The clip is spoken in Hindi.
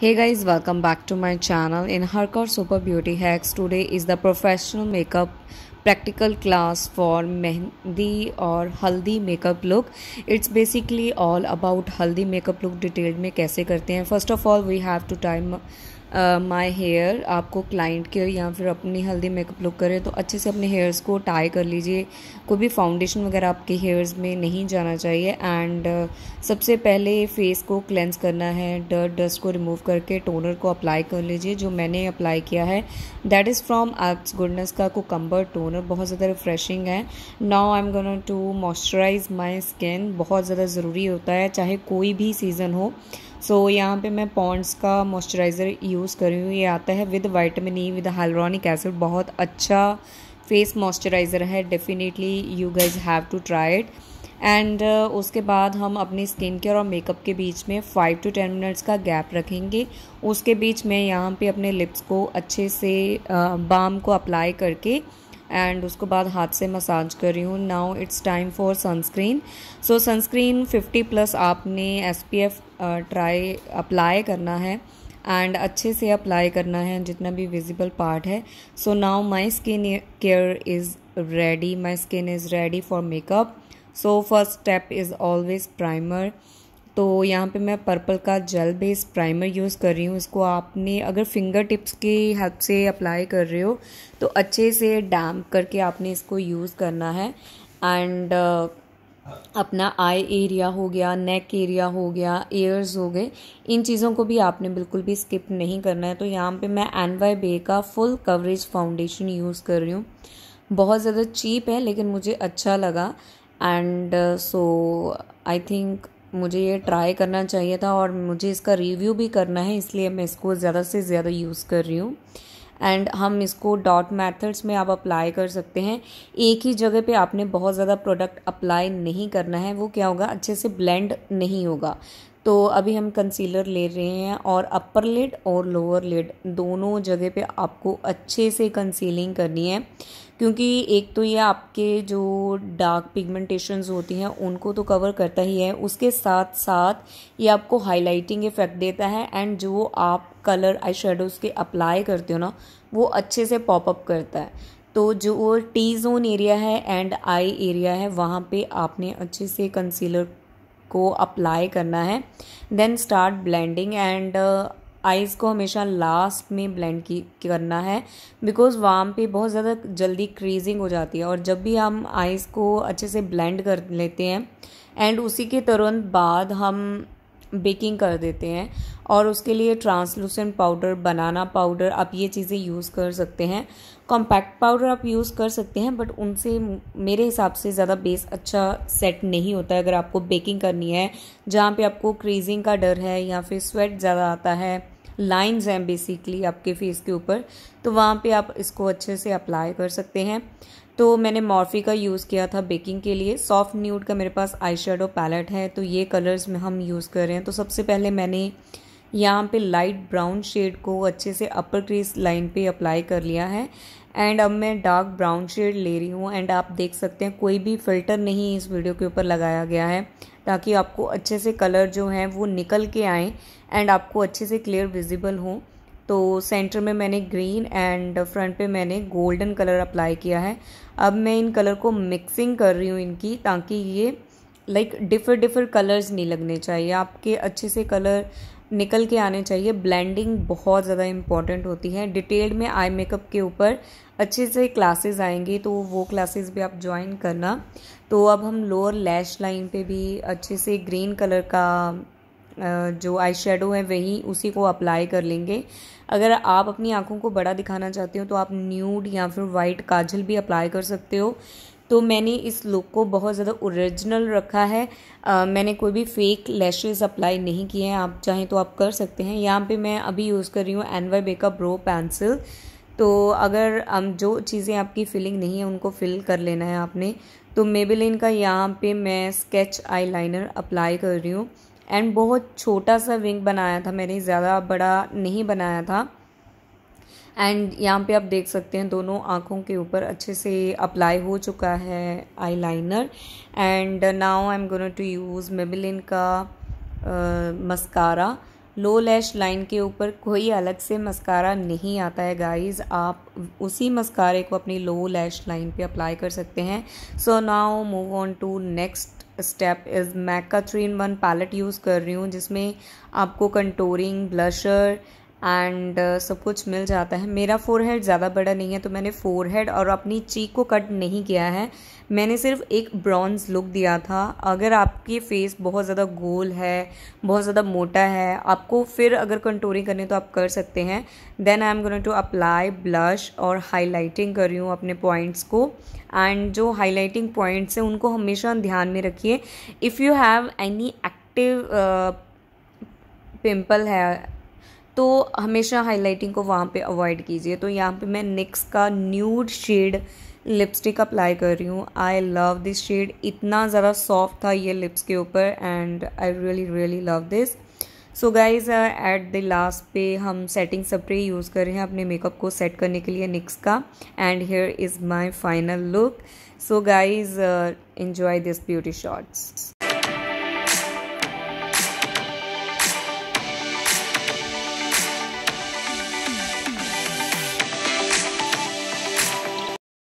hey guys welcome back to my channel in hardcore super beauty hacks today is the professional makeup practical class for mehndi or haldi makeup look it's basically all about haldi makeup look detailed में कैसे करते हैं first of all we have to time my hair आपको क्लाइंट के या फिर अपनी हल्दी मेकअप लुक करें तो अच्छे से अपने हेयर्स को टाई कर लीजिए कोई भी फाउंडेशन वगैरह आपके हेयर्स में नहीं जाना चाहिए एंड uh, सबसे पहले फेस को क्लेंस करना है डर्ट डस्ट को रिमूव करके टोनर को अप्लाई कर लीजिए जो मैंने अप्लाई किया है that is from Aps goodness का कोकम्बर टोनर बहुत ज़्यादा रिफ्रेशिंग है now I am gonna to moisturise my skin बहुत ज़्यादा ज़रूरी होता है चाहे कोई भी सीज़न हो सो so, यहाँ पे मैं पॉन्ड्स का मॉइस्चराइज़र यूज़ कर रही हूँ ये आता है with vitamin E e, with hyaluronic acid बहुत अच्छा फेस मॉइस्चराइज़र है definitely you guys have to try it and उसके बाद हम अपनी स्किन केयर और मेकअप के बीच में फ़ाइव टू टेन मिनट्स का गैप रखेंगे उसके बीच मैं यहाँ पे अपने लिप्स को अच्छे से बाम uh, को अप्लाई करके एंड उसको बाद हाथ से मसाज कर रही हूँ now it's time for sunscreen so sunscreen 50 plus आपने S P F try apply करना है एंड अच्छे से अप्लाई करना है जितना भी विजिबल पार्ट है so now my skin care is ready my skin is ready for makeup so first step is always primer तो यहाँ पे मैं पर्पल का जेल बेस प्राइमर यूज़ कर रही हूँ इसको आपने अगर फिंगर टिप्स की हेल्प से अप्लाई कर रहे हो तो अच्छे से डैम्प करके आपने इसको यूज़ करना है एंड uh, अपना आई एरिया हो गया नेक एरिया हो गया एयर्स हो गए इन चीज़ों को भी आपने बिल्कुल भी स्किप नहीं करना है तो यहाँ पे मैं एन वाई बे का फुल कवरेज फाउंडेशन यूज़ कर रही हूँ बहुत ज़्यादा चीप है लेकिन मुझे अच्छा लगा एंड सो आई थिंक मुझे ये ट्राई करना चाहिए था और मुझे इसका रिव्यू भी करना है इसलिए मैं इसको ज़्यादा से ज़्यादा यूज़ कर रही हूँ एंड हम इसको डॉट मैथड्स में आप अप्लाई कर सकते हैं एक ही जगह पे आपने बहुत ज़्यादा प्रोडक्ट अप्लाई नहीं करना है वो क्या होगा अच्छे से ब्लेंड नहीं होगा तो अभी हम कंसीलर ले रहे हैं और अपर लिड और लोअर लिड दोनों जगह पे आपको अच्छे से कंसीलिंग करनी है क्योंकि एक तो ये आपके जो डार्क पिगमेंटेशंस होती हैं उनको तो कवर करता ही है उसके साथ साथ ये आपको हाइलाइटिंग इफेक्ट देता है एंड जो आप कलर आई शेडोज़ के अप्लाई करते हो ना वो अच्छे से पॉपअप करता है तो जो टी जोन एरिया है एंड आई एरिया है वहाँ पे आपने अच्छे से कंसीलर को अप्लाई करना है then start blending and eyes को हमेशा लास्ट में ब्लेंड की करना है बिकॉज़ वाम पे बहुत ज़्यादा जल्दी क्रीजिंग हो जाती है और जब भी हम आइस को अच्छे से ब्लेंड कर लेते हैं एंड उसी के तुरंत बाद हम बेकिंग कर देते हैं और उसके लिए ट्रांसलूसेंट पाउडर बनाना पाउडर आप ये चीज़ें यूज़ कर सकते हैं कॉम्पैक्ट पाउडर आप यूज़ कर सकते हैं बट उनसे मेरे हिसाब से ज़्यादा बेस अच्छा सेट नहीं होता है अगर आपको बेकिंग करनी है जहाँ पे आपको क्रीजिंग का डर है या फिर स्वेट ज़्यादा आता है लाइन्स हैं बेसिकली आपके फेस के ऊपर तो वहाँ पे आप इसको अच्छे से अप्लाई कर सकते हैं तो मैंने मॉर्फी का यूज़ किया था बेकिंग के लिए सॉफ्ट न्यूड का मेरे पास आई शेडो पैलेट है तो ये कलर्स में हम यूज़ कर रहे हैं तो सबसे पहले मैंने यहाँ पे लाइट ब्राउन शेड को अच्छे से अपर क्रीज लाइन पे अप्लाई कर लिया है एंड अब मैं डार्क ब्राउन शेड ले रही हूँ एंड आप देख सकते हैं कोई भी फ़िल्टर नहीं इस वीडियो के ऊपर लगाया गया है ताकि आपको अच्छे से कलर जो हैं वो निकल के आएँ एंड आपको अच्छे से क्लियर विजिबल हों तो सेंटर में मैंने ग्रीन एंड फ्रंट पे मैंने गोल्डन कलर अप्लाई किया है अब मैं इन कलर को मिक्सिंग कर रही हूँ इनकी ताकि ये लाइक डिफर डिफर कलर्स नहीं लगने चाहिए आपके अच्छे से कलर निकल के आने चाहिए ब्लेंडिंग बहुत ज़्यादा इम्पॉर्टेंट होती है डिटेल्ड में आई मेकअप के ऊपर अच्छे से क्लासेस आएंगी तो वो क्लासेस भी आप ज्वाइन करना तो अब हम लोअर लैश लाइन पे भी अच्छे से ग्रीन कलर का जो आई शेडो है वही उसी को अप्लाई कर लेंगे अगर आप अपनी आँखों को बड़ा दिखाना चाहते हो तो आप न्यूड या फिर वाइट काजल भी अप्लाई कर सकते हो तो मैंने इस लुक को बहुत ज़्यादा ओरिजिनल रखा है आ, मैंने कोई भी फेक लैशेस अप्लाई नहीं किए हैं आप चाहें तो आप कर सकते हैं यहाँ पे मैं अभी यूज़ कर रही हूँ एन वाई बेका ब्रो पेंसिल तो अगर हम जो चीज़ें आपकी फिलिंग नहीं है उनको फिल कर लेना है आपने तो मेबेलिन का यहाँ पे मैं स्केच आईलाइनर अप्लाई कर रही हूँ एंड बहुत छोटा सा विंग बनाया था मैंने ज़्यादा बड़ा नहीं बनाया था एंड यहाँ पे आप देख सकते हैं दोनों आँखों के ऊपर अच्छे से अप्लाई हो चुका है eyeliner and now I am gonna to use Maybelline का मस्कारा लो लैश लाइन के ऊपर कोई अलग से मस्कारा नहीं आता है गाइस आप उसी मस्कारे को अपनी लो लैश लाइन पे अप्लाई कर सकते हैं so now move on to next step is मैकाथ्रीन three in one palette use कर रही हूँ जिसमें आपको कंटोरिंग ब्लशर एंड uh, सब कुछ मिल जाता है मेरा फोर हेड ज़्यादा बड़ा नहीं है तो मैंने फोर हेड और अपनी चीक को कट नहीं किया है मैंने सिर्फ एक ब्रॉन्ज लुक दिया था अगर आपकी फेस बहुत ज़्यादा गोल है बहुत ज़्यादा मोटा है आपको फिर अगर कंटोरिंग करनी तो आप कर सकते हैं then I am going to apply blush और हाईलाइटिंग कर रही हूँ अपने पॉइंट्स को एंड जो हाईलाइटिंग पॉइंट्स हैं उनको हमेशा ध्यान में रखिए if you have any active pimple है तो हमेशा हाइलाइटिंग को वहाँ पे अवॉइड कीजिए तो यहाँ पे मैं निक्स का न्यूड शेड लिपस्टिक अप्लाई कर रही हूँ आई लव दिस शेड इतना ज़्यादा सॉफ्ट था ये लिप्स के ऊपर and I really really love this so guys at the last पे हम सेटिंग स्प्रे यूज़ कर रहे हैं अपने मेकअप को सेट करने के लिए निक्स का and here is my final look so guys enjoy this beauty shorts